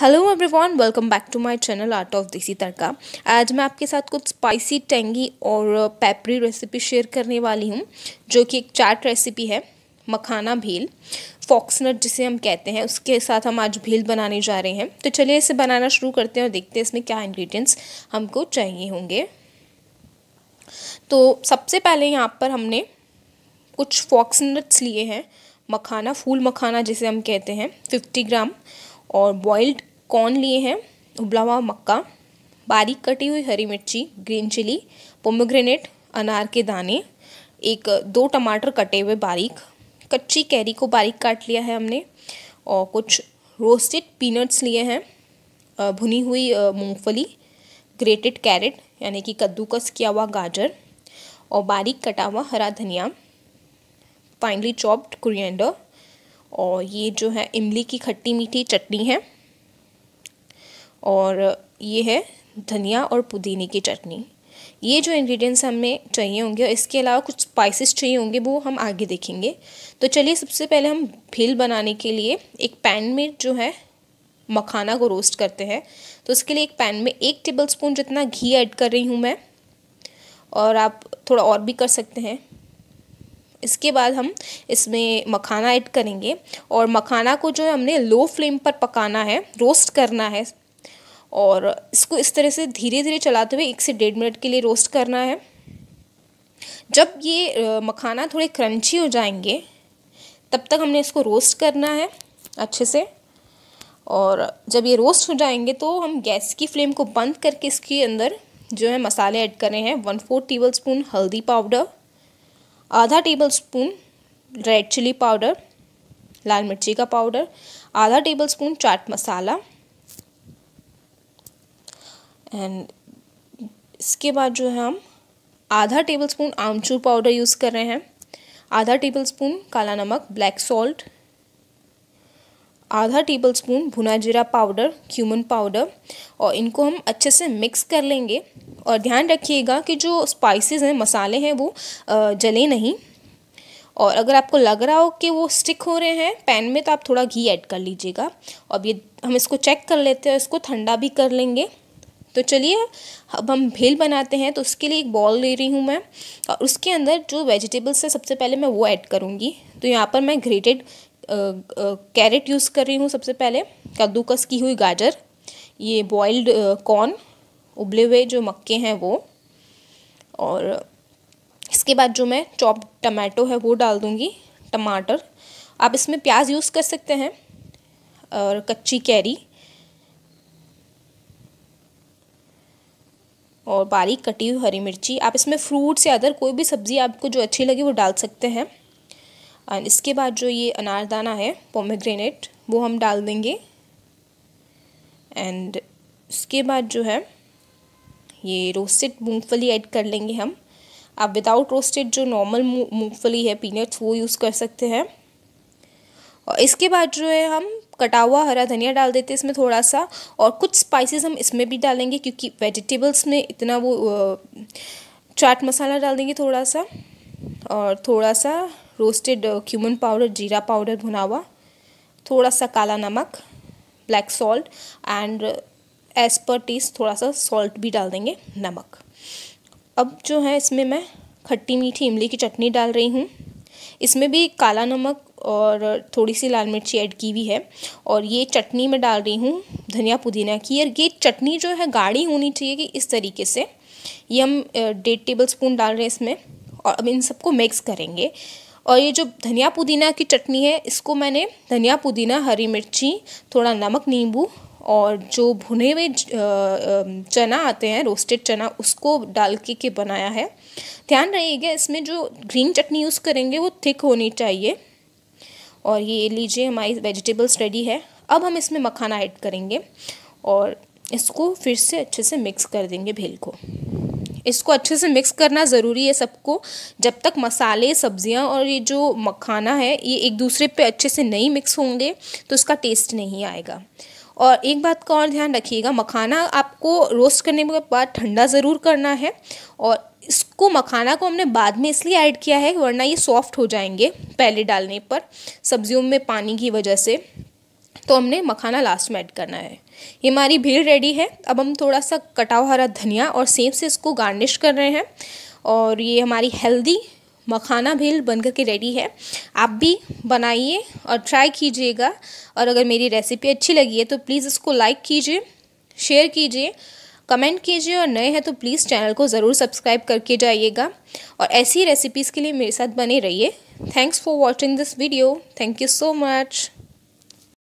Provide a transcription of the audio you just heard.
hello everyone welcome back to my channel art of Desi Tadka आज मैं आपके साथ कुछ स्पाइसी टेंगी और पेपरी रेसिपी शेयर करने वाली हूँ जो कि एक चाट रेसिपी है मखाना भील फॉक्सनट जिसे हम कहते हैं उसके साथ हम आज भील बनाने जा रहे हैं तो चलिए इसे बनाना शुरू करते हैं और देखते हैं इसमें क्या इन्ग्रीडियंट्स हमको चाहिए होंगे तो सबसे पहले यहाँ पर हमने कुछ फॉक्सनट्स लिए हैं मखाना फूल मखाना जिसे हम कहते हैं फिफ्टी ग्राम और बॉइल्ड कॉर्न लिए हैं उबला हुआ मक्का बारीक कटी हुई हरी मिर्ची ग्रीन चिली पोमोग्रेनेट अनार के दाने एक दो टमाटर कटे हुए बारीक कच्ची कैरी को बारीक काट लिया है हमने और कुछ रोस्टेड पीनट्स लिए हैं भुनी हुई मूंगफली ग्रेटेड कैरेट यानी कि कद्दूकस किया हुआ गाजर और बारीक कटा हुआ हरा धनिया फाइनली चॉप्ड कुरियंडर और ये जो है इमली की खट्टी मीठी चटनी है और ये है धनिया और पुदीने की चटनी ये जो इंग्रेडिएंट्स हमें चाहिए होंगे और इसके अलावा कुछ स्पाइसेस चाहिए होंगे वो हम आगे देखेंगे तो चलिए सबसे पहले हम भील बनाने के लिए एक पैन में जो है मखाना को रोस्ट करते हैं तो उसके लिए एक पैन में एक टेबल स्पून जितना घी ऐड कर रही हूँ मैं और आप थोड़ा और भी कर सकते हैं इसके बाद हम इसमें मखाना ऐड करेंगे और मखाना को जो है हमने लो फ्लेम पर पकाना है रोस्ट करना है और इसको इस तरह से धीरे धीरे चलाते हुए एक से डेढ़ मिनट के लिए रोस्ट करना है जब ये मखाना थोड़े क्रंची हो जाएंगे तब तक हमने इसको रोस्ट करना है अच्छे से और जब ये रोस्ट हो जाएंगे तो हम गैस की फ्लेम को बंद करके इसके अंदर जो है मसाले ऐड कर रहे हैं वन फोर टेबल स्पून हल्दी पाउडर आधा tablespoon red chilli powder लाल मिर्ची का पाउडर आधा tablespoon chaat masala and इसके बाद जो है हम आधा tablespoon amchur powder use कर रहे हैं आधा टेबल स्पून काला नमक ब्लैक सॉल्ट आधा टेबल स्पून भुना जीरा पाउडर क्यूमन पाउडर और इनको हम अच्छे से मिक्स कर लेंगे और ध्यान रखिएगा कि जो स्पाइसेस हैं मसाले हैं वो जले नहीं और अगर आपको लग रहा हो कि वो स्टिक हो रहे हैं पैन में तो आप थोड़ा घी ऐड कर लीजिएगा अब ये हम इसको चेक कर लेते हैं इसको ठंडा भी कर लेंगे तो चलिए अब हम भेल बनाते हैं तो उसके लिए एक बॉल ले रही हूँ मैं और उसके अंदर जो वेजिटेबल्स है सबसे पहले मैं वो ऐड करूँगी तो यहाँ पर मैं ग्रेटेड कैरेट यूज़ कर रही हूँ सबसे पहले कद्दूकस की हुई गाजर ये बॉइल्ड कॉर्न उबले हुए जो मक्के हैं वो और इसके बाद जो मैं चॉप टमाटो है वो डाल दूँगी टमाटर आप इसमें प्याज यूज़ कर सकते हैं और कच्ची कैरी और बारीक कटी हुई हरी मिर्ची आप इसमें फ्रूट्स या अदर कोई भी सब्ज़ी आपको जो अच्छी लगे वो डाल सकते हैं एंड इसके बाद जो ये अनारदाना है पोमेग्रेनेट वो हम डाल देंगे एंड इसके बाद जो है ये रोस्टेड मूंगफली ऐड कर लेंगे हम आप विदाउट रोस्टेड जो नॉर्मल मूंगफली है पीनट्स वो यूज़ कर सकते हैं और इसके बाद जो है हम कटा हुआ हरा धनिया डाल देते हैं इसमें थोड़ा सा और कुछ स्पाइसेस हम इसमें भी डालेंगे क्योंकि वेजिटेबल्स में इतना वो चाट मसाला डाल देंगे थोड़ा सा और थोड़ा सा रोस्टेड क्यूमन पाउडर जीरा पाउडर भुना हुआ थोड़ा सा काला नमक black salt and as per taste थोड़ा सा सॉल्ट भी डाल देंगे नमक अब जो है इसमें मैं खट्टी मीठी इमली की चटनी डाल रही हूँ इसमें भी काला नमक और थोड़ी सी लाल मिर्ची ऐड की हुई है और ये चटनी में डाल रही हूँ धनिया पुदीना की और ये चटनी जो है गाढ़ी होनी चाहिए कि इस तरीके से ये हम डेढ़ टेबल स्पून डाल रहे हैं इसमें और अब इन सबको मिक्स करेंगे और ये जो धनिया पुदीना की चटनी है इसको मैंने धनिया पुदीना हरी मिर्ची थोड़ा नमक नींबू और जो भुने हुए चना आते हैं रोस्टेड चना उसको डाल के के बनाया है ध्यान रहिएगा इसमें जो ग्रीन चटनी यूज़ करेंगे वो थिक होनी चाहिए और ये लीजिए हमारी वेजिटेबल्स रेडी है अब हम इसमें मखाना ऐड करेंगे और इसको फिर से अच्छे से मिक्स कर देंगे भेल को इसको अच्छे से मिक्स करना ज़रूरी है सबको जब तक मसाले सब्जियां और ये जो मखाना है ये एक दूसरे पे अच्छे से नहीं मिक्स होंगे तो उसका टेस्ट नहीं आएगा और एक बात का और ध्यान रखिएगा मखाना आपको रोस्ट करने के बाद ठंडा ज़रूर करना है और इसको मखाना को हमने बाद में इसलिए ऐड किया है वरना ये सॉफ्ट हो जाएंगे पहले डालने पर सब्जियों में पानी की वजह से तो हमने मखाना लास्ट में ऐड करना है ये हमारी भीड़ रेडी है अब हम थोड़ा सा कटा हुआ हरा धनिया और सेब से इसको गार्निश कर रहे हैं और ये हमारी हेल्दी मखाना भील बन के रेडी है आप भी बनाइए और ट्राई कीजिएगा और अगर मेरी रेसिपी अच्छी लगी है तो प्लीज़ इसको लाइक कीजिए शेयर कीजिए कमेंट कीजिए और नए हैं तो प्लीज़ चैनल को ज़रूर सब्सक्राइब करके जाइएगा और ऐसी रेसिपीज़ के लिए मेरे साथ बने रहिए thanks for watching this video thank you so much